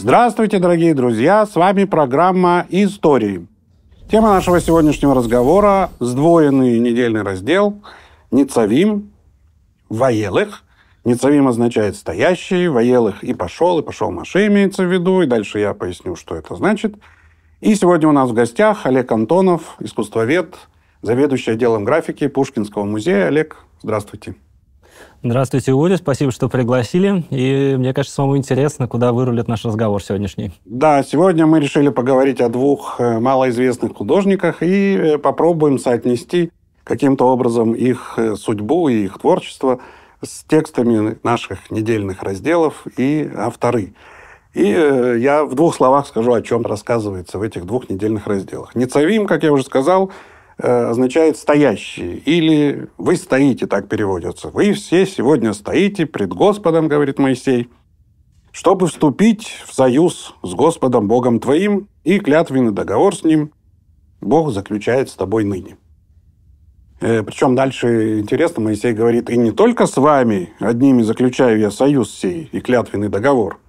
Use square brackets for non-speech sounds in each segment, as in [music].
Здравствуйте, дорогие друзья! С вами программа «Истории». Тема нашего сегодняшнего разговора – сдвоенный недельный раздел «Ницавим», «Воелых». «Ницавим» означает «стоящий», «Воелых» и «пошел», и «пошел Маше» имеется в виду, и дальше я поясню, что это значит. И сегодня у нас в гостях Олег Антонов, искусствовед, заведующий отделом графики Пушкинского музея. Олег, здравствуйте. Здравствуйте, Уля, спасибо, что пригласили. И мне кажется, самому интересно, куда вырулит наш разговор сегодняшний. Да, сегодня мы решили поговорить о двух э, малоизвестных художниках и э, попробуем соотнести каким-то образом их э, судьбу и их творчество с текстами наших недельных разделов и авторы. И я в двух словах скажу, о чем рассказывается в этих двух недельных разделах. Нецавим, как я уже сказал, Э, означает «стоящие». Или «вы стоите», так переводится. «Вы все сегодня стоите пред Господом», говорит Моисей, «чтобы вступить в союз с Господом Богом твоим и клятвенный договор с Ним Бог заключает с тобой ныне». Э, Причем дальше интересно, Моисей говорит, «И не только с вами одними заключаю я союз сей и клятвенный договор,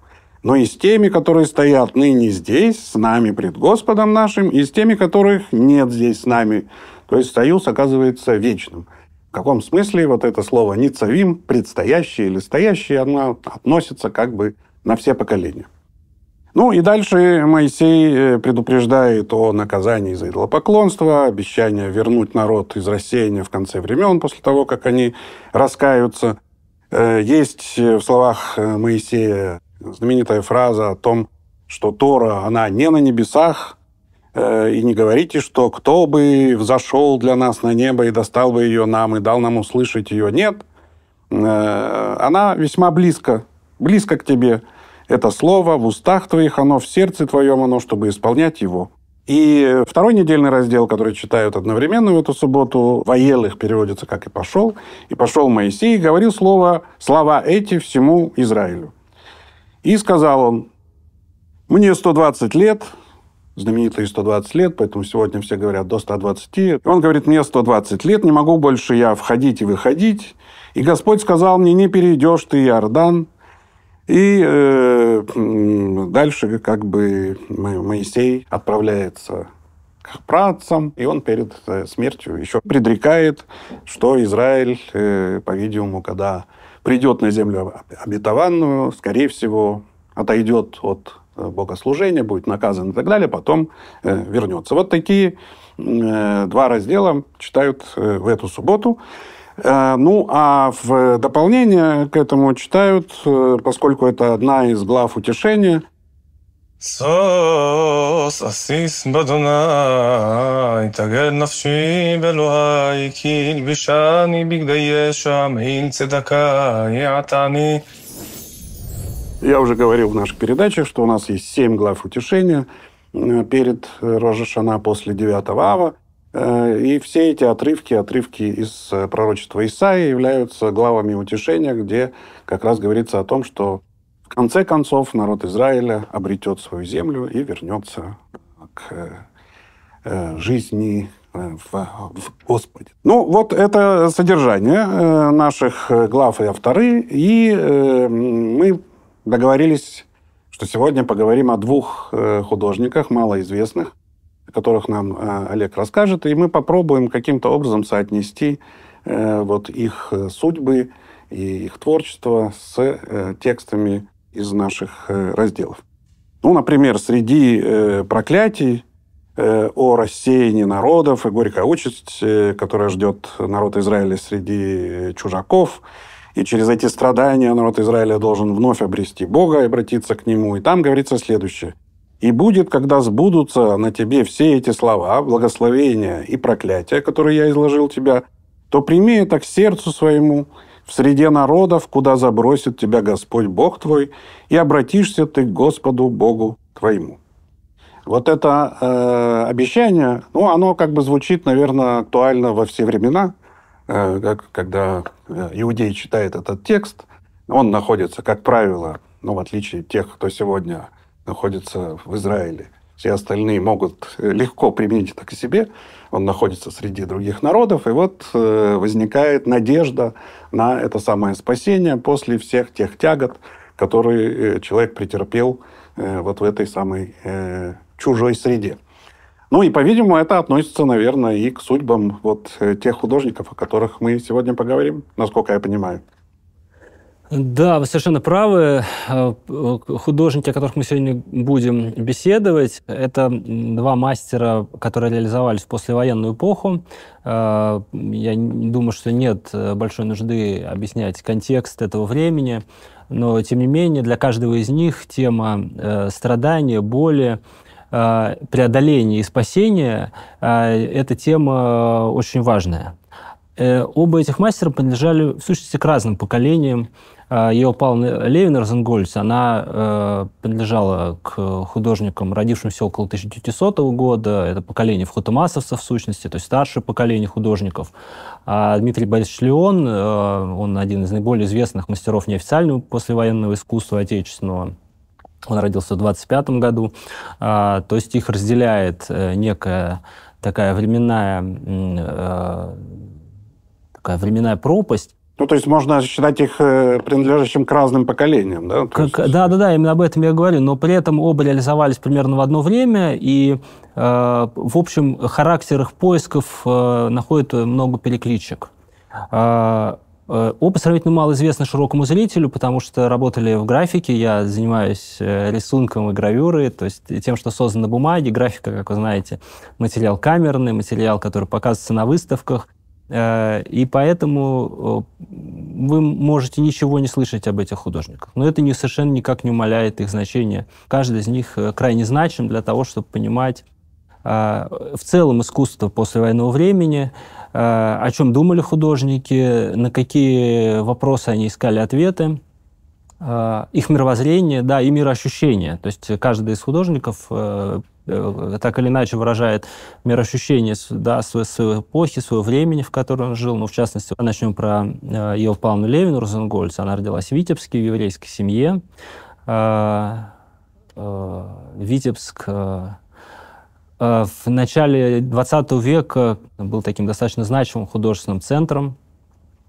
но и с теми, которые стоят ныне здесь, с нами пред Господом нашим, и с теми, которых нет здесь с нами. То есть союз оказывается вечным. В каком смысле вот это слово «ницавим», «предстоящее» или «стоящее», оно относится как бы на все поколения. Ну и дальше Моисей э, предупреждает о наказании за идолопоклонство, обещание вернуть народ из рассеяния в конце времен, после того, как они раскаются. Э, есть в словах э, Моисея знаменитая фраза о том, что Тора, она не на небесах, э, и не говорите, что кто бы взошел для нас на небо и достал бы ее нам, и дал нам услышать ее. Нет, э, она весьма близко, близко к тебе. Это слово в устах твоих, оно в сердце твоем, оно, чтобы исполнять его. И второй недельный раздел, который читают одновременно в эту субботу, воел их переводится как «и пошел», «и пошел Моисей, и говорил слово, слова эти всему Израилю». И сказал он, мне 120 лет, знаменитые 120 лет, поэтому сегодня все говорят до 120. Он говорит, мне 120 лет, не могу больше я входить и выходить. И Господь сказал мне, не перейдешь ты Иордан. И э, дальше как бы Моисей отправляется к працам, и он перед э, смертью еще предрекает, что Израиль, э, по-видимому, когда придет на землю обетованную, скорее всего, отойдет от э, богослужения, будет наказан и так далее, потом э, вернется. Вот такие э, два раздела читают в эту субботу. Ну, а в дополнение к этому читают, поскольку это одна из глав утешения, סוס אסיס באדוני, תגל נפשי באלוהי, כי ילבישני בגדי ישע, מעיל צדקה, יעתני. Я уже говорил в наших передачах, что у нас есть семь глав утешения э, перед Рожешана после 9 ава. Э, и все эти отрывки, отрывки из э, пророчества Исаии являются главами утешения, где как раз говорится о том, что в конце концов, народ Израиля обретет свою землю и вернется к э, э, жизни э, в, в Господе. Ну, вот это содержание наших глав и авторы. И мы договорились, что сегодня поговорим о двух художниках, малоизвестных, о которых нам Олег расскажет. И мы попробуем каким-то образом соотнести вот их судьбы и их творчество с текстами из наших э, разделов. Ну, например, среди э, проклятий э, о рассеянии народов и горькая участь, которая ждет народ Израиля среди чужаков. И через эти страдания народ Израиля должен вновь обрести Бога и обратиться к Нему. И там говорится следующее. «И будет, когда сбудутся на тебе все эти слова, благословения и проклятия, которые я изложил тебя, то прими это к сердцу своему, в среде народов, куда забросит тебя Господь Бог твой, и обратишься ты к Господу Богу твоему. Вот это э, обещание, ну, оно как бы звучит, наверное, актуально во все времена, э, когда э, иудей читает этот текст, он находится, как правило, ну, в отличие от тех, кто сегодня находится в Израиле – все остальные могут э, легко применить это к себе, он находится среди других народов, и вот э, возникает надежда на это самое спасение после всех тех тягот, которые э, человек претерпел вот в этой самой чужой среде. Ну и, по-видимому, это относится, наверное, и к судьбам вот тех художников, о которых мы сегодня поговорим, насколько я понимаю. Да, вы совершенно правы. Э, э, художники, о которых мы сегодня будем беседовать, это два мастера, которые реализовались в послевоенную эпоху. Э, я думаю, что нет большой нужды объяснять контекст этого времени, но, тем не менее, для каждого из них тема страдания, боли, преодоления и спасения – эта тема очень важная. Оба этих мастера принадлежали, в сущности, к разным поколениям а, Ее Павловна Левин Розенгольц, она э, принадлежала к художникам, родившимся около 1900 года. Это поколение вхотомасовцев, в сущности, то есть старшее поколение художников. А Дмитрий Борисович Леон, э, он один из наиболее известных мастеров неофициального послевоенного искусства отечественного. Он родился в 25 году. А, то есть их разделяет э, некая такая временная, такая временная пропасть, ну, то есть можно считать их э, принадлежащим к разным поколениям, да? Как, есть... Да, да, да, именно об этом я говорю. Но при этом оба реализовались примерно в одно время, и э, в общем характер их поисков э, находит э, много перекличек. А, э, оба сравнительно мало известны широкому зрителю, потому что работали в графике, я занимаюсь э, рисунком и гравюрой, то есть тем, что создано на бумаге. Графика, как вы знаете, материал камерный, материал, который показывается на выставках – Э, и поэтому э, вы можете ничего не слышать об этих художниках. Но это не, совершенно никак не умаляет их значение. Каждый из них э, крайне значим для того, чтобы понимать в целом искусство послевоенного времени, о чем думали художники, на какие вопросы они искали ответы, их мировоззрение, да, и мироощущение. То есть каждый из художников Э, так или иначе выражает мироощущение да, своей эпохи, своего времени, в котором он жил. Ну, в частности, начнем про Еву э, Павловну Левину Розенгольц. Она родилась в Витебске, в еврейской семье. А, э, Витебск в начале 20 века был таким достаточно значимым художественным центром.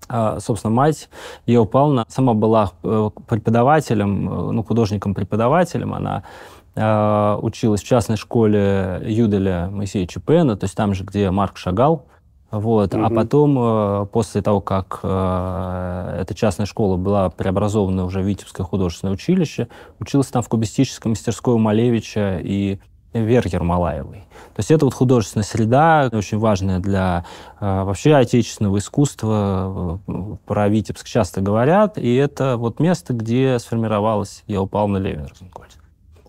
А, собственно, мать Ева Павловна сама была преподавателем, ну, художником-преподавателем. Она э, училась в частной школе Юделя Моисеевича Пена, то есть там же, где Марк шагал. Вот. Угу. А потом, а, после того, как а, эта частная школа была преобразована уже в Витебское художественное училище, учился там в кубистической мастерской у Малевича и Вергер Малаевой. То есть это вот художественная среда, очень важная для вообще отечественного искусства. Про Витебск часто говорят, и это вот место, где сформировалась «Я упал на Левин» Розенкольц.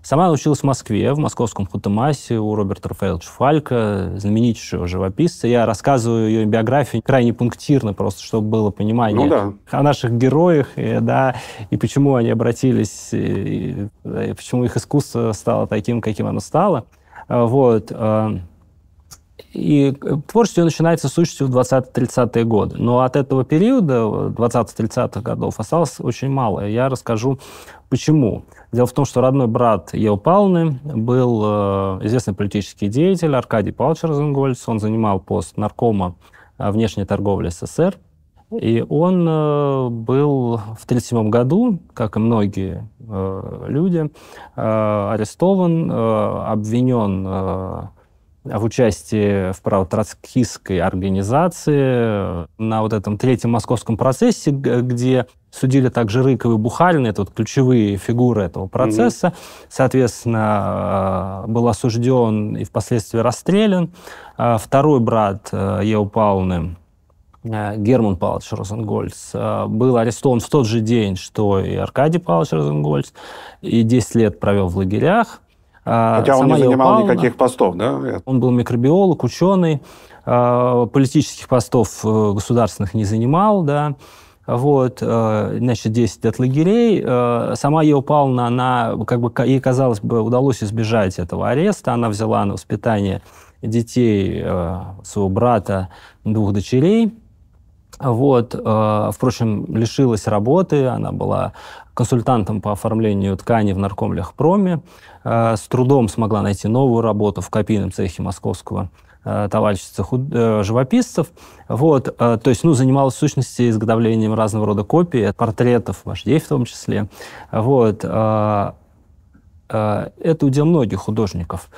Сама училась в Москве, в московском Хутемасе у Роберта Рафаэловича Фалька, знаменитейшего живописца. Я рассказываю ее биографию крайне пунктирно, просто чтобы было понимание ну, да. о наших героях, и, э, да, и почему они обратились, э, и, и э, почему их искусство стало таким, каким оно стало. Вот. И э, творчество начинается с сущностью в 20-30-е годы. Но от этого периода, 20-30-х э, годов, осталось очень мало. Я расскажу, почему. Дело в том, что родной брат Ео Павловны был э, известный политический деятель Аркадий Павлович Розенгольц. Он занимал пост наркома внешней торговли СССР. И он был в 1937 году, как и многие люди, арестован, обвинен а в участии э, в правотроцкистской организации э, на вот этом третьем московском процессе, где судили также Рыков и Бухарин, это вот ключевые фигуры этого процесса. Mm-hmm. Соответственно, э, был осужден и впоследствии расстрелян а второй брат Евы Павловны, Герман Павлович Розенгольц был арестован в тот же день, что и Аркадий Павлович Розенгольц, и 10 лет провел в лагерях. А, Хотя он не занимал Павловна, никаких постов, да? Он был микробиолог, ученый, а, политических постов э, государственных не занимал, да. Вот, э, значит, 10 от лагерей. Сама ее упала она, как бы, ей, казалось бы, удалось избежать этого ареста. Она взяла на воспитание детей э, своего брата, двух дочерей. Вот, а, впрочем, лишилась работы, она была консультантом по оформлению ткани в наркомлехпроме, а, с трудом смогла найти новую работу в копийном цехе московского а, товарищества худ... Э, живописцев. Вот, то есть, ну, занималась в сущности изготовлением разного рода копий, портретов, вождей в том числе. Вот, это удел многих художников.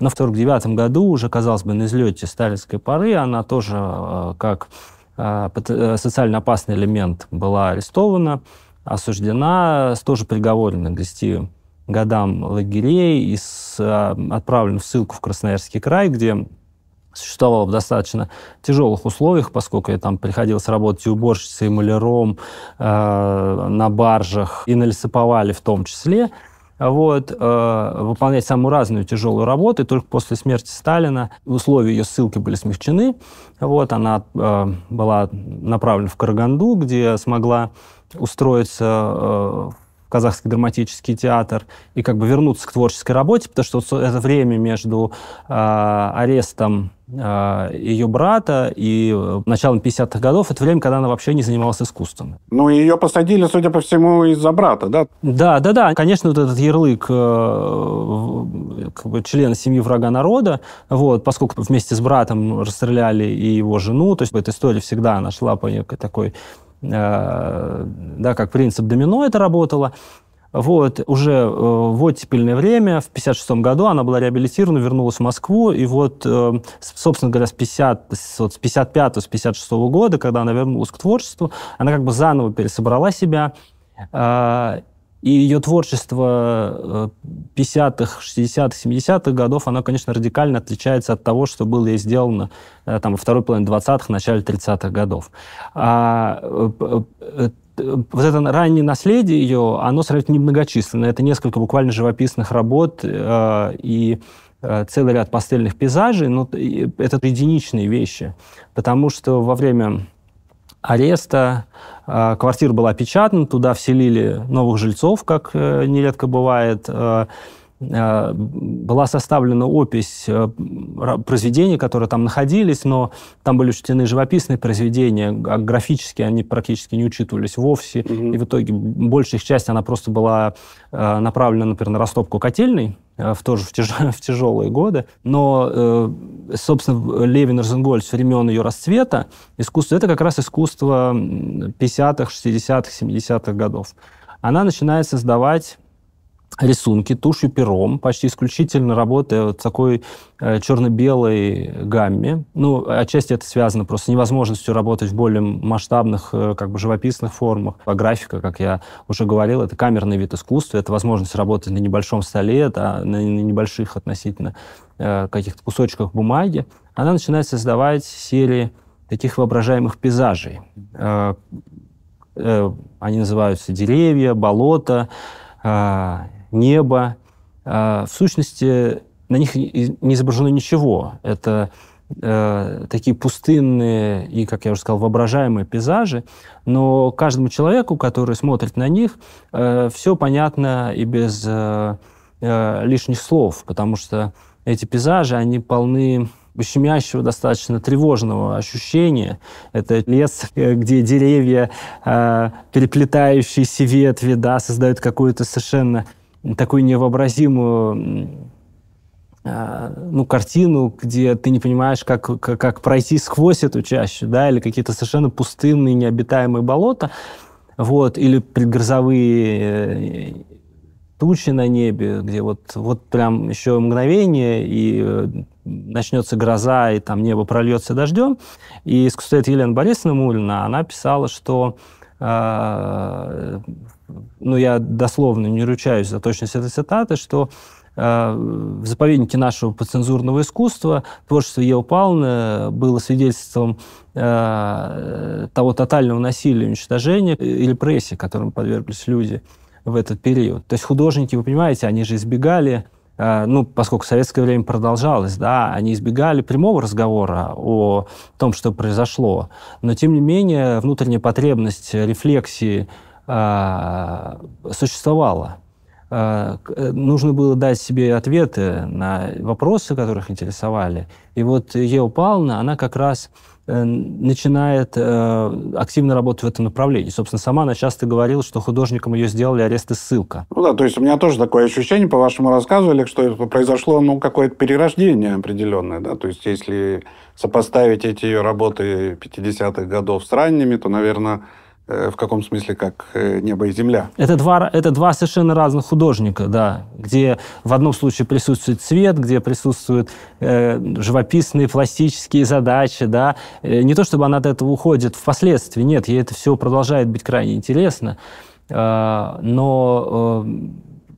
Но в 1949 году, уже, казалось бы, на излете сталинской поры, она тоже, как а, э, социально опасный элемент была арестована, осуждена, с тоже приговорена к 10 годам лагерей и с, а, отправлена в ссылку в Красноярский край, где существовала в достаточно тяжелых условиях, поскольку я там приходилось работать и уборщицей, и маляром э, на баржах, и на лесоповале в том числе – вот, э, выполнять самую разную тяжелую работу. И только после смерти Сталина условия ее ссылки были смягчены. Вот, она э, была направлена в Караганду, где смогла устроиться э, Казахский драматический театр и как бы вернуться к творческой работе, потому что это время между э, арестом а, ее брата и э, началом 50-х годов, это время, когда она вообще не занималась искусством. Ну, ее посадили, судя по всему, из-за брата, да? Да, да, да. Конечно, вот этот ярлык э, как бы, члена семьи врага народа, вот, поскольку вместе с братом расстреляли и его жену, то есть эта история всегда нашла по ней такой Э, да, как принцип домино это работало. Вот, уже э, в оттепельное время, в 56 году она была реабилитирована, вернулась в Москву, и вот, э, собственно говоря, с, 50, вот с с 56 года, когда она вернулась к творчеству, она как бы заново пересобрала себя, и ее творчество 50-х, 60-х, 70-х годов, оно, конечно, радикально отличается от того, что было и сделано э, там, во второй половине 20-х, начале 30-х годов. А, э, э, вот это раннее наследие ее, оно сравнительно немногочисленное. Это несколько буквально живописных работ и целый ряд пастельных пейзажей, но это единичные вещи, потому что во время ареста. А, квартира была опечатана, туда вселили новых жильцов, как э, нередко бывает. А, Э, была составлена опись э, произведений, которые там находились, но там были учтены живописные произведения, а графические они практически не учитывались вовсе. mm И в итоге большая их часть, она просто была э, направлена, например, на растопку котельной, в тоже в, тяж... [laughs] в тяжелые годы. Но, собственно, Левин Розенгольд с времен ее расцвета, искусство, это как раз искусство 50-х, 60-х, 70-х годов. Она начинает создавать рисунки тушью пером, почти исключительно работая вот такой э, черно-белой гамме. Ну, отчасти это связано просто с невозможностью работать в более масштабных, э, как бы живописных формах. А графика, как я уже говорил, это камерный вид искусства, это возможность работать на небольшом столе, это а, на, на небольших относительно э, каких-то кусочках бумаги. Она начинает создавать серии таких воображаемых пейзажей. Э, э, они называются деревья, болото. А, небо. А, в сущности, на них не изображено ничего. Это э, такие пустынные и, как я уже сказал, воображаемые пейзажи, но каждому человеку, который смотрит на них, э, все понятно и без э, лишних слов, потому что эти пейзажи, они полны щемящего, достаточно тревожного ощущения. Это лес, где деревья, переплетающиеся ветви, да, создают какую-то совершенно такую невообразимую а, ну, картину, где ты не понимаешь, как, как, как пройти сквозь эту чащу, да, или какие-то совершенно пустынные, необитаемые болота, вот, или предгрозовые э, тучи на небе, где вот, вот прям еще мгновение, и э, начнется гроза, и там небо прольется дождем. И искусствовед Елена Борисовна Мулина, она писала, что э, ну, я дословно не ручаюсь за точность этой цитаты, что э, в заповеднике нашего подцензурного искусства творчество Евы Павловны было свидетельством э, того тотального насилия, уничтожения э, и репрессий, которым подверглись люди в этот период. То есть художники, вы понимаете, они же избегали ну, поскольку советское время продолжалось, да, они избегали прямого разговора о том, что произошло, но, тем не менее, внутренняя потребность рефлексии а, существовало. А, э, нужно было дать себе ответы на вопросы, которых интересовали. И вот Ева Павловна, она как раз э, начинает э, активно работать в этом направлении. Собственно, сама она часто говорила, что художникам ее сделали арест и ссылка. Ну да, то есть у меня тоже такое ощущение по вашему рассказывали, что произошло ну, какое-то перерождение определенное. Да? То есть если сопоставить эти ее работы 50-х годов с ранними, то, наверное, Э, в каком смысле, как э, небо и земля. Это два, это два совершенно разных художника, да, где в одном случае присутствует цвет, где присутствуют э, живописные, пластические задачи, да. Э, не то чтобы она от этого уходит впоследствии, нет, ей это все продолжает быть крайне интересно, э, но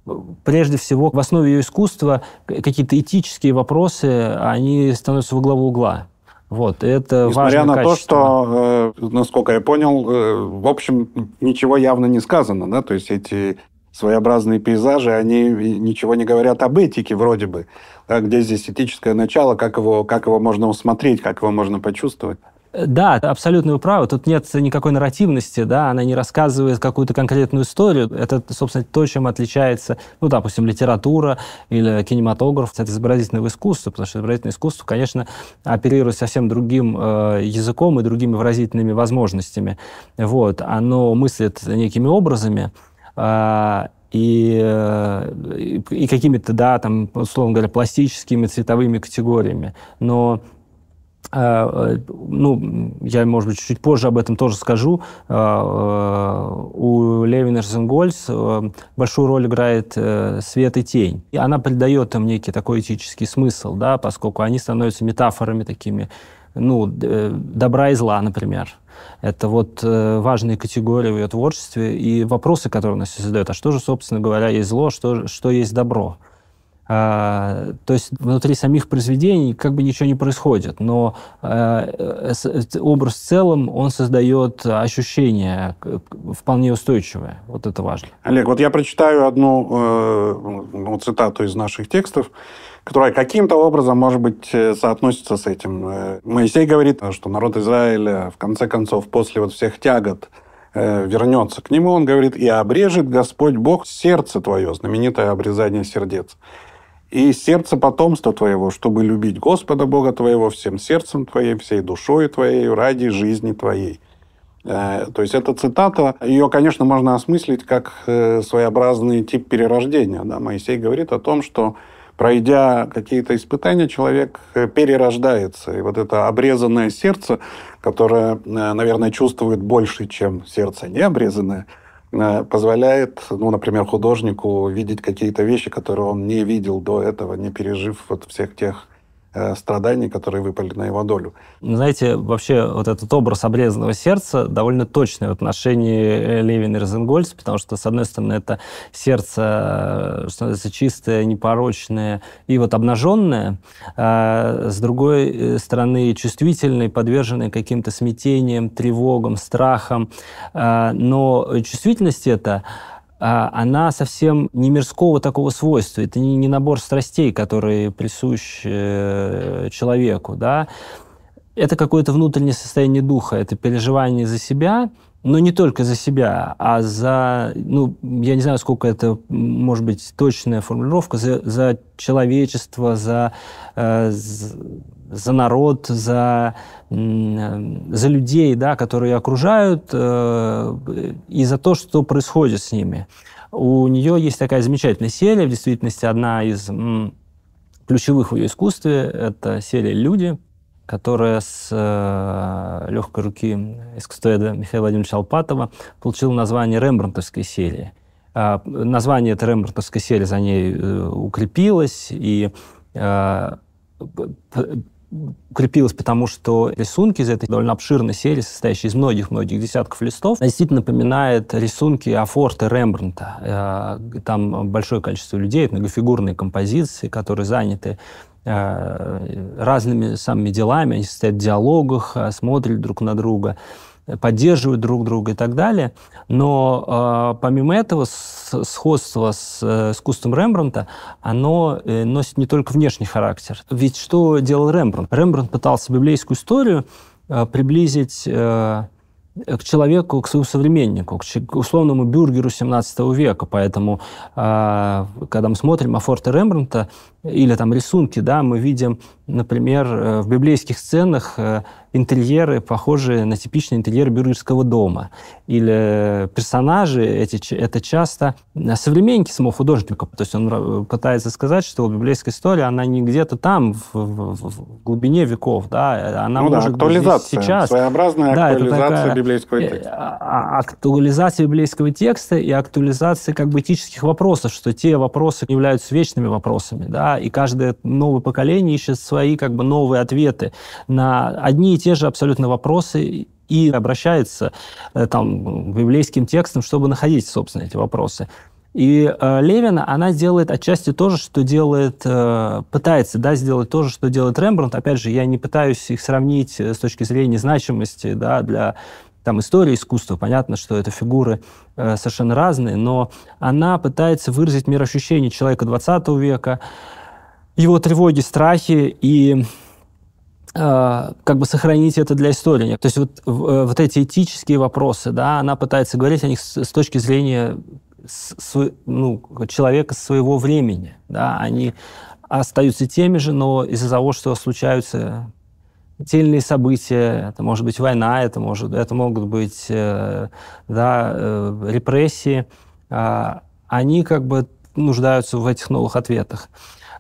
э, прежде всего в основе ее искусства какие-то этические вопросы, они становятся во главу угла. Вот, это Несмотря на качество. то, что, э, насколько я понял, э, в общем, ничего явно не сказано, да, то есть эти своеобразные пейзажи, они ничего не говорят об этике вроде бы. Да, где здесь этическое начало, как его, как его можно усмотреть, как его можно почувствовать. Да, абсолютно вы правы. Тут нет никакой нарративности, да, она не рассказывает какую-то конкретную историю. Это, собственно, то, чем отличается, ну, допустим, литература или кинематограф от изобразительного искусства, потому что изобразительное искусство, конечно, оперирует совсем другим э, языком и другими выразительными возможностями. Вот, оно мыслит некими образами, э, и, э, и какими-то, да, там, условно говоря, пластическими, цветовыми категориями. Но а, э, ну, я, может быть, чуть позже об этом тоже скажу, а, э, у Левина Розенгольц э, большую роль играет свет и тень. И она придает им некий такой этический смысл, да, поскольку они становятся метафорами такими, ну, добра и зла, например. Это вот важные категории в ее творчестве и вопросы, которые она себе задает. А что же, собственно говоря, есть зло, что, что есть добро? А, то есть внутри самих произведений как бы ничего не происходит, но а, э, э, образ в целом, он создает ощущение вполне устойчивое. Вот это важно. Олег, вот я прочитаю одну э, ну, цитату из наших текстов, которая каким-то образом, может быть, соотносится с этим. Моисей говорит, что народ Израиля, в конце концов, после вот всех тягот, вернется к нему, он говорит, и обрежет Господь Бог сердце твое, знаменитое обрезание сердец и сердце потомства твоего, чтобы любить Господа Бога твоего всем сердцем твоим, всей душой твоей, ради жизни твоей». Э, то есть эта цитата, ее, конечно, можно осмыслить как э, своеобразный тип перерождения. Да? Моисей говорит о том, что пройдя какие-то испытания, человек э, перерождается. И вот это обрезанное сердце, которое, наверное, чувствует больше, чем сердце необрезанное – Э, позволяет, ну, например, художнику видеть какие-то вещи, которые он не видел до этого, не пережив вот всех тех Э, страданий, которые выпали на его долю. Знаете, вообще вот этот образ обрезанного сердца довольно точный в отношении э, Левина и Розенгольц, потому что, с одной стороны, это сердце, э, что чистое, непорочное и вот обнаженное, а с другой стороны, чувствительное, подверженное каким-то смятениям, тревогам, страхам. А, но чувствительность это а, она совсем не мирского такого свойства. Это не, не набор страстей, которые присущ э, человеку. Да? Это какое-то внутреннее состояние духа, это переживание за себя, но не только за себя, а за, ну, я не знаю, сколько это, может быть, точная формулировка, за, за человечество, за, э, за народ, за, э, за людей, да, которые окружают, э, и за то, что происходит с ними. У нее есть такая замечательная серия, в действительности одна из ключевых в ее искусстве, это серия «Люди», которая с э, легкой руки искусствоведа Михаила Владимировича Алпатова получила название «Рембрандтовской серии». Э, а, название этой «Рембрандтовской серии» за ней э, укрепилось, и э, укрепилась, потому что рисунки из этой довольно обширной серии, состоящей из многих-многих десятков листов, действительно напоминает рисунки Афорта Рембрандта. Э, там большое количество людей, многофигурные композиции, которые заняты Э, разными самыми делами, они состоят в диалогах, э, смотрят друг на друга, э, поддерживают друг друга и так далее. Но помимо этого сходство с искусством Рембранта, оно носит не только внешний характер. Ведь что делал Рембрандт? Рембрандт пытался библейскую историю приблизить к человеку, к своему современнику, к условному бюргеру 17 века. Поэтому, когда мы смотрим о форте Рембрандта, или там рисунки, да, мы видим, например, э, в библейских сценах э, интерьеры, похожие на типичный интерьер бюргерского дома. Или э, персонажи эти, это часто современники самого художника. То есть он пытается сказать, что библейская история, она не где-то там, в, в, в глубине веков, да, она ну может да, актуализация, быть сейчас. своеобразная да, актуализация такая, библейского текста. А, а, актуализация библейского текста и актуализация как бы этических вопросов, что те вопросы являются вечными вопросами, да, и каждое новое поколение ищет свои как бы новые ответы на одни и те же абсолютно вопросы и обращается э, там к библейским текстам, чтобы находить, собственно, эти вопросы. И э, Левина, она делает отчасти то же, что делает, э, пытается да, сделать то же, что делает Рембрандт. Опять же, я не пытаюсь их сравнить э, с точки зрения значимости да, для там, истории искусства. Понятно, что это фигуры э, совершенно разные, но она пытается выразить мироощущение человека 20 века, его тревоги, страхи и э, как бы сохранить это для истории. То есть вот, э, вот эти этические вопросы, да, она пытается говорить о них с, с точки зрения с, ну, человека своего времени. Да, они остаются теми же, но из-за того, что случаются отдельные события, это может быть война, это, может, это могут быть э, да, репрессии, а они как бы нуждаются в этих новых ответах.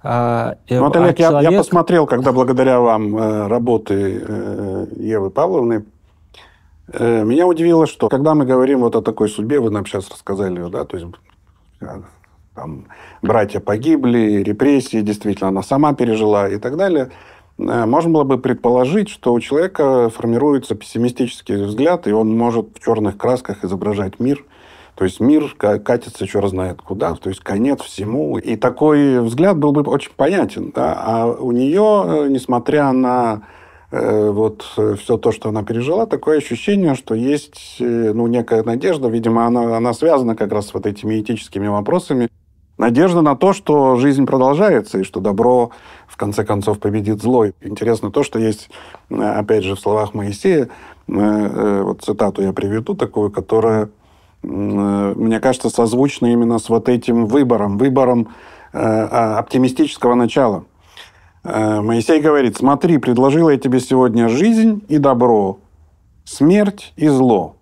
А, э, ну, вот, Олег, а человек... я, я посмотрел, когда благодаря вам э, работы э, Евы Павловны, меня удивило, что когда мы говорим вот о такой судьбе, вы нам сейчас рассказали, да, то есть там братья погибли, репрессии, действительно, она сама пережила и так далее, можно было бы предположить, что у человека формируется пессимистический взгляд, и он может в черных красках изображать мир, то есть мир катится еще раз знает куда, то есть конец всему. И такой взгляд был бы очень понятен. Да? А у нее, э, несмотря на э, вот э, все то, что она пережила, такое ощущение, что есть ну, некая надежда. Видимо, она, она связана как раз с вот этими этическими вопросами. Надежда на то, что жизнь продолжается, и что добро, в конце концов, победит зло. Интересно то, что есть, опять же, в словах Моисея, вот цитату я приведу такую, которая Э, мне кажется, созвучно именно с вот этим выбором, выбором э, а, оптимистического начала. Э, Моисей говорит, смотри, предложила я тебе сегодня жизнь и добро, смерть и зло.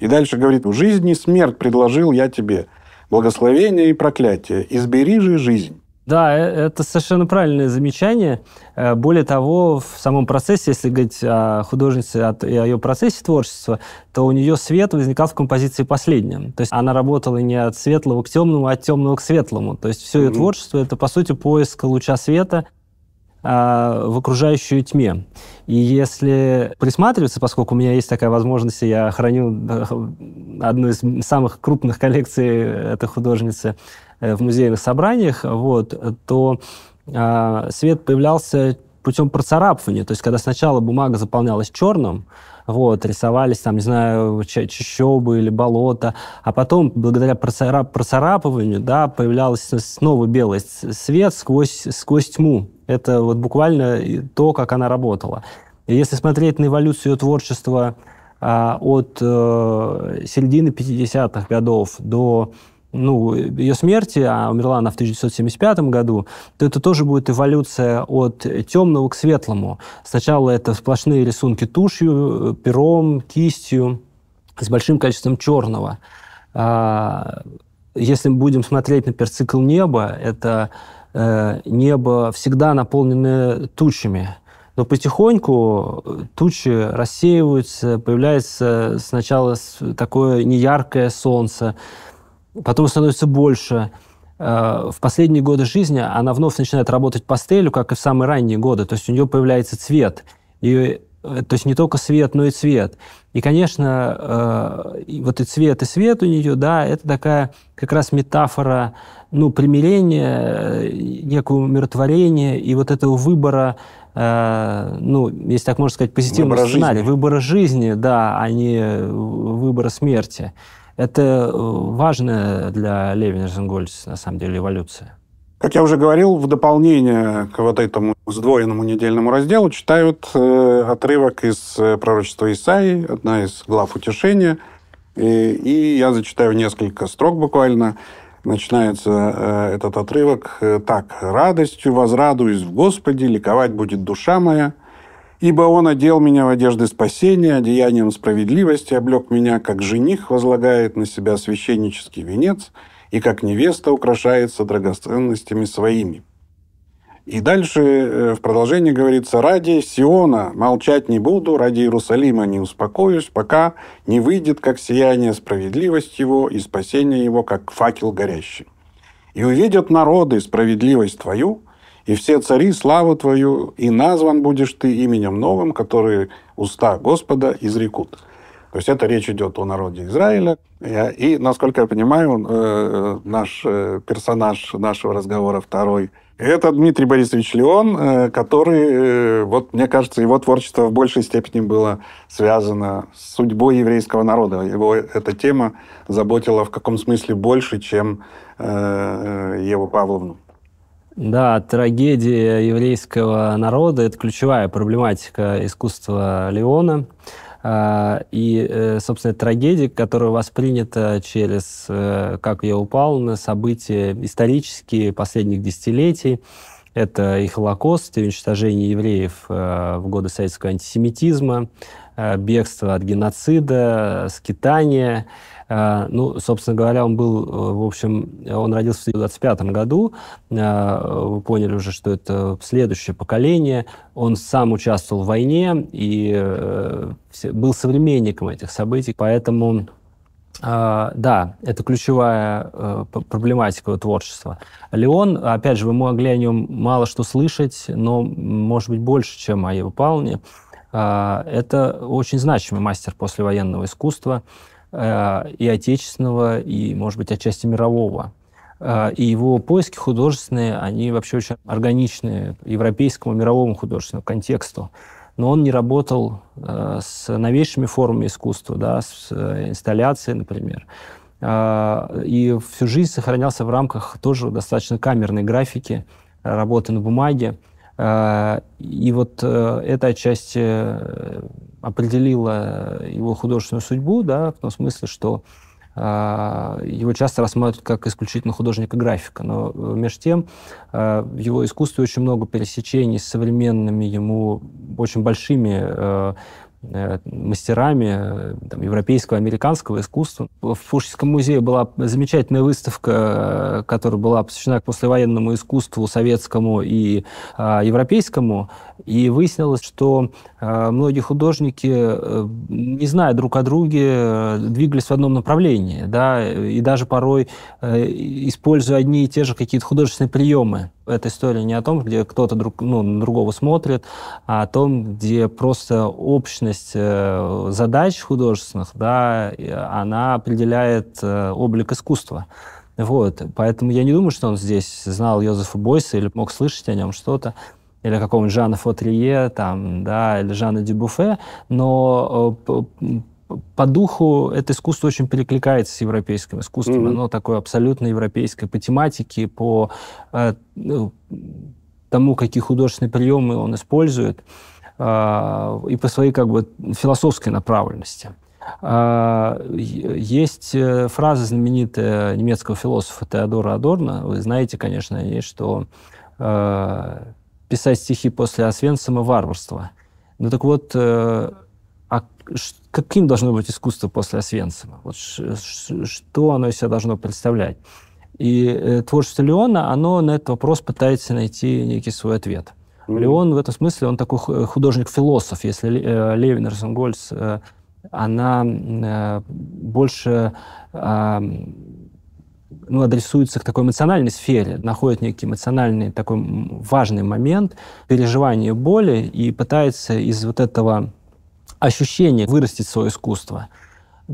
И дальше говорит, жизнь и смерть предложил я тебе, благословение и проклятие, избери же жизнь. Да, э, это совершенно правильное замечание. Э, более того, в самом процессе, если говорить о художнице и о ее процессе творчества, то у нее свет возникал в композиции последним. То есть она работала не от светлого к темному, а от темного к светлому. То есть все ее mm-hmm. творчество — это, по сути, поиск луча света а, в окружающую тьме. И если присматриваться, поскольку у меня есть такая возможность, я храню э, одну из самых крупных коллекций этой художницы, Э, в музейных собраниях, вот, то э, свет появлялся путем процарапывания. То есть, когда сначала бумага заполнялась черным, вот, рисовались там, не знаю, чащобы или болота, а потом, благодаря процарап процарапыванию, да, появлялась снова белый свет сквозь, сквозь тьму. Это вот буквально то, как она работала. И если смотреть на эволюцию ее творчества а, от э, середины 50-х годов до ну, ее смерти, а умерла она в 1975 году, то это тоже будет эволюция от темного к светлому. Сначала это сплошные рисунки тушью, пером, кистью, с большим количеством черного. А, если мы будем смотреть, на цикл неба, это э, небо всегда наполнено тучами. Но потихоньку тучи рассеиваются, появляется сначала такое неяркое солнце, потом становится больше. Э, в последние годы жизни она вновь начинает работать пастелью, как и в самые ранние годы. То есть у нее появляется цвет. И, э, то есть не только свет, но и цвет. И, конечно, э, вот и цвет, и свет у нее, да, это такая как раз метафора ну, примирения, некого умиротворения и вот этого выбора ну, если так можно сказать, позитивного выбора сценарий, жизни. выбора жизни, да, а не выбора смерти. Это э, важная для Левина Зенгольц, на самом деле, эволюция. Как я уже говорил, в дополнение к вот этому сдвоенному недельному разделу читают э, отрывок из э, пророчества Исаии, одна из глав утешения. И, и я зачитаю несколько строк буквально. Начинается э, этот отрывок э, так. «Радостью возрадуюсь в Господе, ликовать будет душа моя, Ибо он одел меня в одежды спасения, одеянием справедливости, облег меня, как жених возлагает на себя священнический венец, и как невеста украшается драгоценностями своими». И дальше э, в продолжении говорится, «Ради Сиона молчать не буду, ради Иерусалима не успокоюсь, пока не выйдет, как сияние, справедливость его и спасение его, как факел горящий. И увидят народы справедливость твою, и все цари славу твою, и назван будешь ты именем новым, который уста Господа изрекут. То есть это речь идет о народе Израиля. И, насколько я понимаю, э, наш э, персонаж нашего разговора второй это Дмитрий Борисович Леон, э, который, вот мне кажется, его творчество в большей степени было связано с судьбой еврейского народа. Его эта тема заботила в каком смысле больше, чем Еву Павловну. Да, трагедия еврейского народа – это ключевая проблематика искусства Леона. А, и, э, собственно, трагедия, которая воспринята через, э, как я упал, на события исторические последних десятилетий. Это и Холокост, и уничтожение евреев э, в годы советского антисемитизма, бегство от геноцида, скитание – Э, ну, собственно говоря, он был, э, в общем, он родился в 25 году. Э, вы поняли уже, что это следующее поколение. Он сам участвовал в войне и был современником этих событий, поэтому да, это ключевая проблематика его творчества. Леон, опять же, вы могли о нем мало что слышать, но, может быть, больше, чем о его Пауне. Это очень значимый мастер послевоенного искусства. Э, и отечественного, и, может быть, отчасти мирового. Э, и его поиски художественные, они вообще очень органичны европейскому мировому художественному контексту. Но он не работал э, с новейшими формами искусства, да, с инсталляцией, например. И всю жизнь сохранялся в рамках тоже достаточно камерной графики, работы на бумаге. А, и вот э, эта часть э, определила его художественную судьбу, да, в том смысле, что а, его часто рассматривают как исключительно художника-графика, но э, между тем в его искусстве очень много пересечений с современными ему очень большими Э, мастерами э, там, европейского, американского искусства. В Пушкинском музее была замечательная выставка, э, которая была посвящена послевоенному искусству советскому и э, европейскому, и выяснилось, что э, многие художники, э, не зная друг о друге, двигались в одном направлении, да, и даже порой э, используя одни и те же какие-то художественные приемы эта история не о том, где кто-то друг, ну, на другого смотрит, а о том, где просто общность э, задач художественных, да, она определяет э, облик искусства. Вот. Поэтому я не думаю, что он здесь знал Йозефа Бойса или мог слышать о нем что-то или какого-нибудь Жана Фотрие, там, да, или Жана Дюбуфе, но э, по духу это искусство очень перекликается с европейским искусством. Mm-hmm. Оно такое абсолютно европейское по тематике, по э, ну, тому, какие художественные приемы он использует, э, и по своей как бы философской направленности. Э, есть э, фраза знаменитая немецкого философа Теодора Адорна. Вы знаете, конечно, есть, что э, писать стихи после Освенцима – варварство. Ну так вот, э, а каким должно быть искусство после Освенцима? Вот что оно из себя должно представлять? И э, творчество Леона, оно на этот вопрос пытается найти некий свой ответ. Mm-hmm. Леон в этом смысле, он такой художник-философ, если э, Левин Росенгольц, э, она э, больше э, ну, адресуется к такой эмоциональной сфере, находит некий эмоциональный такой важный момент переживания боли и пытается из вот этого ощущение вырастить свое искусство,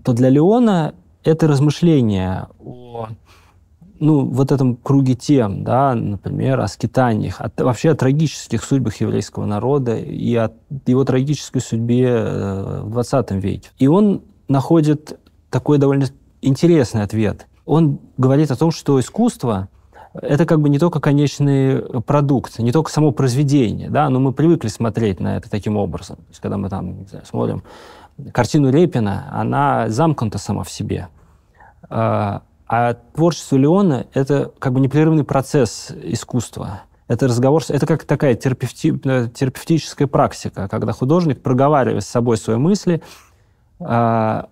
то для Леона это размышление о ну, вот этом круге тем, да, например, о скитаниях, от, вообще о трагических судьбах еврейского народа и о его трагической судьбе э, в 20 веке. И он находит такой довольно интересный ответ. Он говорит о том, что искусство это как бы не только конечный э, продукт, не только само произведение, да, но мы привыкли смотреть на это таким образом. То есть, когда мы там, не знаю, смотрим картину Репина, она замкнута сама в себе. А, а творчество Леона – это как бы непрерывный процесс искусства. Это разговор, это как такая терапевти, э, терапевтическая практика, когда художник проговаривает с собой свои мысли, а,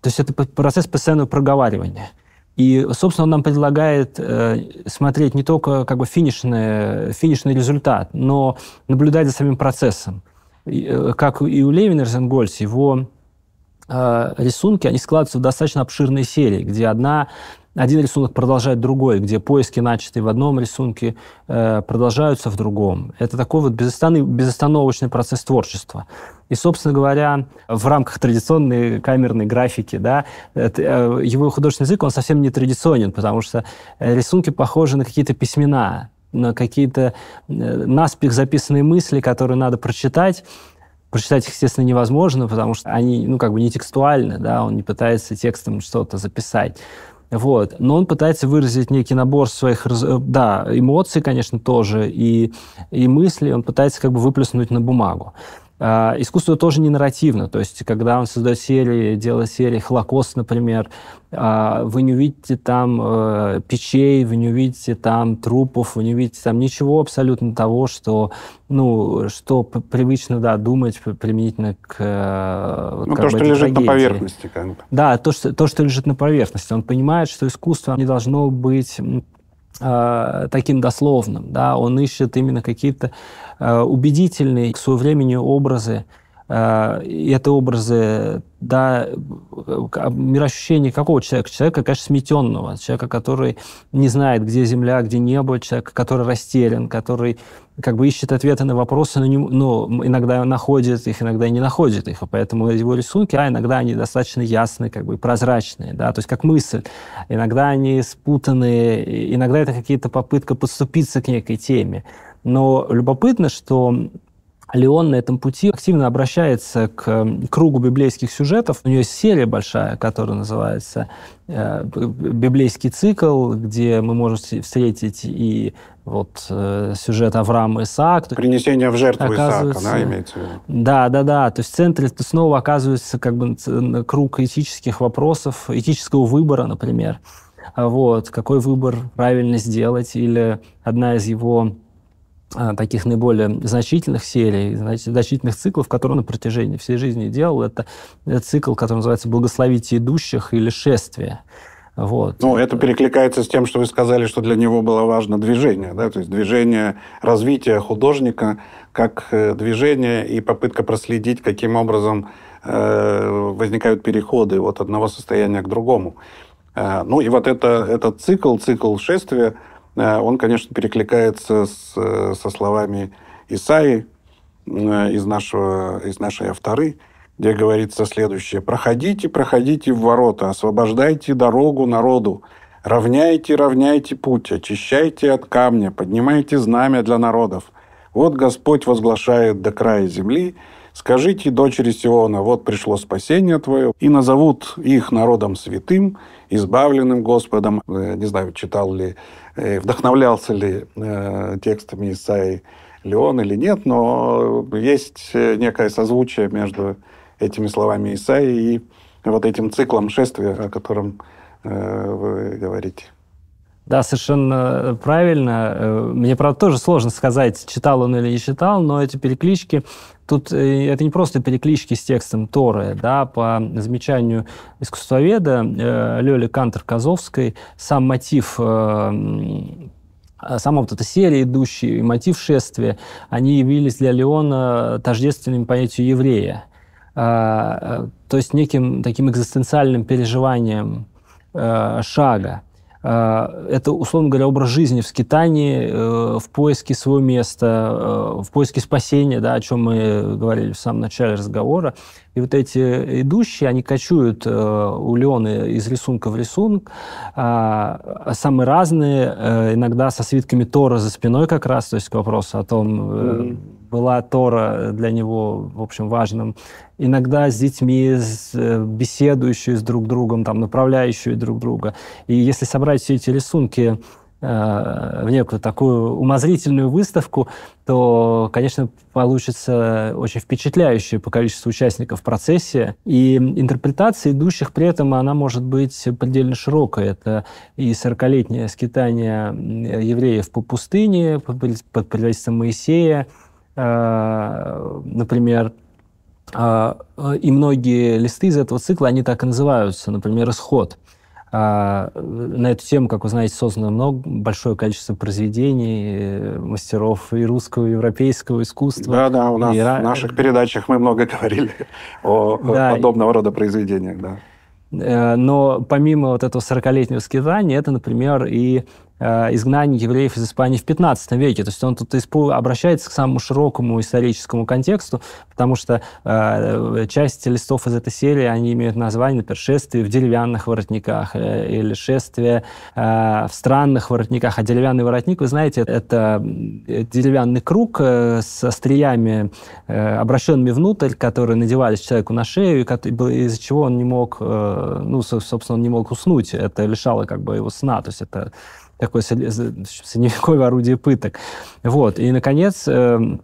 то есть это процесс постоянного проговаривания – и, собственно, он нам предлагает э, смотреть не только как бы финишный, финишный результат, но наблюдать за самим процессом. Э, как и у Левина Розенгольц, его э, рисунки, они складываются в достаточно обширные серии, где одна один рисунок продолжает другой, где поиски, начатые в одном рисунке, э, продолжаются в другом. Это такой вот безостановочный процесс творчества. И, собственно говоря, в рамках традиционной камерной графики, да, э, его художественный язык, он совсем не традиционен, потому что рисунки похожи на какие-то письмена, на какие-то э, наспех записанные мысли, которые надо прочитать, Прочитать их, естественно, невозможно, потому что они, ну, как бы не текстуальны, да, он не пытается текстом что-то записать. Вот. Но он пытается выразить некий набор своих э, да, эмоций, конечно, тоже, и, и мыслей. Он пытается как бы выплеснуть на бумагу. А, искусство тоже не нарративно. То есть, когда он создает серии, делает серии «Холокост», например, а, вы не увидите там э, печей, вы не увидите там трупов, вы не увидите там ничего абсолютно того, что, ну, что привычно, да, думать применительно к... Э, вот, ну, то, бы, что лежит трагедии. на поверхности. Как бы. Да, то что, то, что лежит на поверхности. Он понимает, что искусство не должно быть Э, таким дословным, да, он ищет именно какие-то э, убедительные к своему времени образы, а, и это образы, да, а, мироощущение какого человека? Человека, конечно, сметенного, человека, который не знает, где земля, где небо, человека, который растерян, который как бы ищет ответы на вопросы, но, не, но иногда находит их, иногда не находит их, поэтому его рисунки, а иногда они достаточно ясные, как бы прозрачные, да, то есть как мысль. Иногда они спутанные, иногда это какие-то попытка подступиться к некой теме. Но любопытно, что Леон на этом пути активно обращается к кругу библейских сюжетов. У нее есть серия большая, которая называется э, «Библейский цикл», где мы можем встретить и вот э, сюжет Авраама и Исаак. Принесение в жертву Исаака, да, имеется в виду? Да, да, да. То есть в центре ты снова оказывается как бы круг этических вопросов, этического выбора, например. А вот, какой выбор правильно сделать, или одна из его а, таких наиболее значительных серий, значительных циклов, которые он на протяжении всей жизни делал. Это, это цикл, который называется «Благословите идущих» или «Шествие». Вот. Ну, это перекликается с тем, что вы сказали, что для него было важно движение, да, то есть движение развития художника как э, движение и попытка проследить, каким образом э, возникают переходы от одного состояния к другому. Э, ну, и вот это, этот цикл, цикл шествия – Э, он, конечно, перекликается с, э, со словами Исаи э, из, нашего, из нашей авторы, где говорится следующее. «Проходите, проходите в ворота, освобождайте дорогу народу, равняйте, равняйте путь, очищайте от камня, поднимайте знамя для народов. Вот Господь возглашает до края земли, Скажите дочери Сиона, вот пришло спасение твое, и назовут их народом святым, избавленным Господом. Э, не знаю, читал ли, э, вдохновлялся ли э, текстами Исаии Леон или нет, но есть некое созвучие между этими словами Исаии и вот этим циклом шествия, о котором вы говорите. Да, совершенно э, правильно. Э, мне, правда, тоже сложно сказать, читал он или не читал, но эти переклички, тут э, это не просто переклички с текстом Торы. Да, по замечанию искусствоведа Лёли Кантер-Казовской, сам мотив э, сама вот эта серия идущие, и мотив шествия, они явились для Леона тождественным понятию еврея. то есть неким таким экзистенциальным переживанием шага. Э, это, условно говоря, образ жизни в скитании, э, в поиске своего места, э, в поиске спасения, да, о чем мы говорили в самом начале разговора. И вот эти идущие, они кочуют у Леона из рисунка в рисунок, а, а самые разные, иногда со свитками Тора за спиной как раз, то есть к вопросу о том, mm-hmm. была Тора для него, в общем, важным иногда с детьми, с, э, беседующие с друг другом, там, направляющую друг друга. И если собрать все эти рисунки э, в некую такую умозрительную выставку, то, конечно, получится очень впечатляющее по количеству участников процессе И интерпретация идущих при этом, она может быть предельно широкая. Это и 40-летнее скитание э, евреев по пустыне под предводительством Моисея, например, а, а, и многие листы из этого цикла, они так и называются, например, «Исход». А, на эту тему, как вы знаете, создано много, большое количество произведений э, мастеров и русского, и европейского искусства. Да, да, у нас и... в наших передачах мы много [laughs] говорили о да, подобного рода произведениях, да. Э, но помимо вот этого 40-летнего скитания, это, например, и Э, изгнание евреев из Испании в 15 веке. То есть он тут обращается к самому широкому историческому контексту, потому что э, часть листов из этой серии, они имеют название, например, «Шествие в деревянных воротниках» э, или «Шествие э, в странных воротниках». А деревянный воротник, вы знаете, это э, деревянный круг э, с остриями, обращенными внутрь, которые надевались человеку на шею, и из-за чего он не мог, ну, собственно, он не мог уснуть. Это лишало как бы его сна. То есть это такое средневековое орудие пыток. Вот. И, наконец, эм,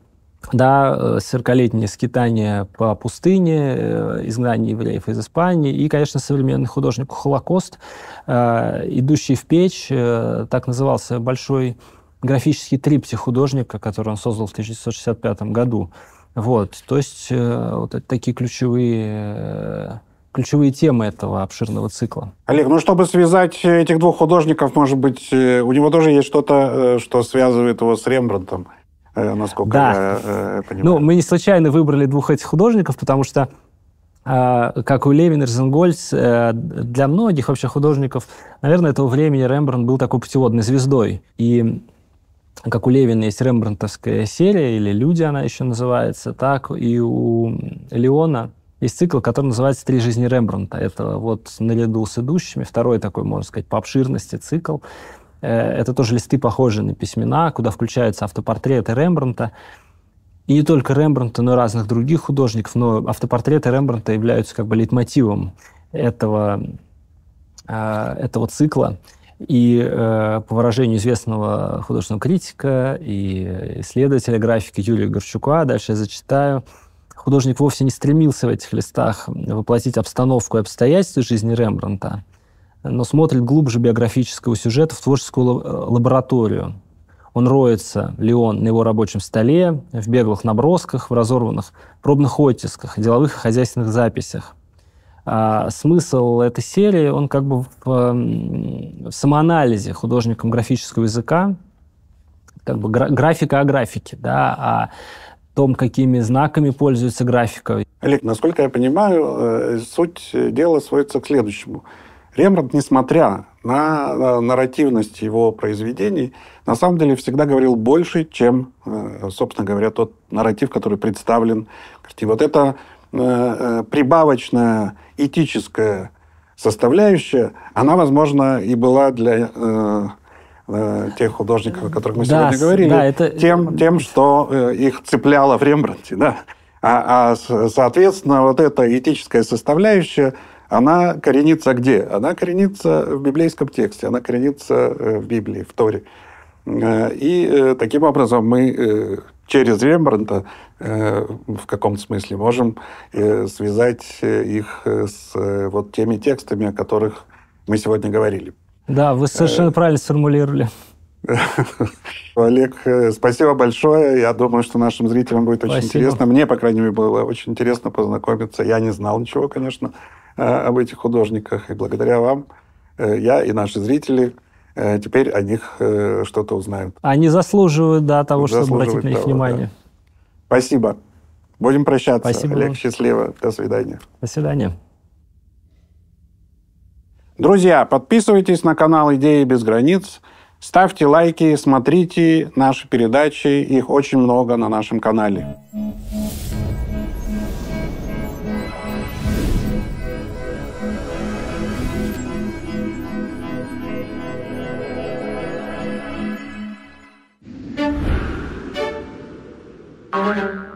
да, 40-летнее э, скитание по пустыне, э, изгнание евреев из Испании и, конечно, современный художник «Холокост», э, «Идущий в печь», так назывался большой графический триптих художника, который он создал в 1965 году. Вот, то есть вот такие ключевые ключевые темы этого обширного цикла. Олег, ну чтобы связать этих двух художников, может быть, э, у него тоже есть что-то, э, что связывает его с Рембрандтом, э, насколько да. я понимаю. Ну, мы не случайно выбрали двух этих художников, потому что а, как у Левин Розенгольц, для многих вообще художников, наверное, этого времени Рембрандт был такой путеводной звездой. И как у Левина есть рембрантовская серия, или «Люди» она еще называется, так и у Леона есть цикл, который называется «Три жизни Рембранта». Это вот наряду с идущими, второй такой, можно сказать, по обширности цикл. Э, это тоже листы, похожие на письмена, куда включаются автопортреты Рембранта. И не только Рембранта, но и разных других художников. Но автопортреты Рембранта являются как бы лейтмотивом этого, э, этого цикла. И э, по выражению известного художественного критика и исследователя графики Юлия Горчука, дальше я зачитаю, художник вовсе не стремился в этих листах воплотить обстановку и обстоятельства жизни Рембранта, но смотрит глубже биографического сюжета в творческую э, лабораторию. Он роется, Леон, на его рабочем столе, в беглых набросках, в разорванных пробных оттисках, деловых и хозяйственных записях. А смысл этой серии, он как бы в, эм, в самоанализе художником графического языка, как бы графика о графике, да, о а том, какими знаками пользуется графика. Олег, насколько я понимаю, э, суть дела сводится к следующему. Рембрандт, несмотря на нарративность его произведений, на самом деле всегда говорил больше, чем, э, собственно говоря, тот нарратив, который представлен. Вот эта э, прибавочная этическая составляющая, она, возможно, и была для Э, тех художников, о которых мы да, сегодня говорили, да, это... тем, тем, что э, их цепляло в Рембрандте. Да? А, а, соответственно, вот эта этическая составляющая, она коренится где? Она коренится в библейском тексте, она коренится э, в Библии, в Торе. И таким образом мы через Рембрандта в каком-то смысле можем связать их с вот теми текстами, о которых мы сегодня говорили. Да, вы совершенно э. правильно сформулировали. [laughs] Олег, э, спасибо большое. Я думаю, что нашим зрителям будет спасибо. очень интересно. Мне, по крайней мере, было очень интересно познакомиться. Я не знал ничего, конечно, э, об этих художниках. И благодаря вам я и наши зрители теперь о них что-то узнают. Они заслуживают, да, того, чтобы обратить на них внимание. Да. Спасибо. Будем прощаться. Спасибо. Олег, счастливо. До свидания. До свидания. Друзья, подписывайтесь на канал «Идеи без границ», ставьте лайки, смотрите наши передачи, их очень много на нашем канале. thank you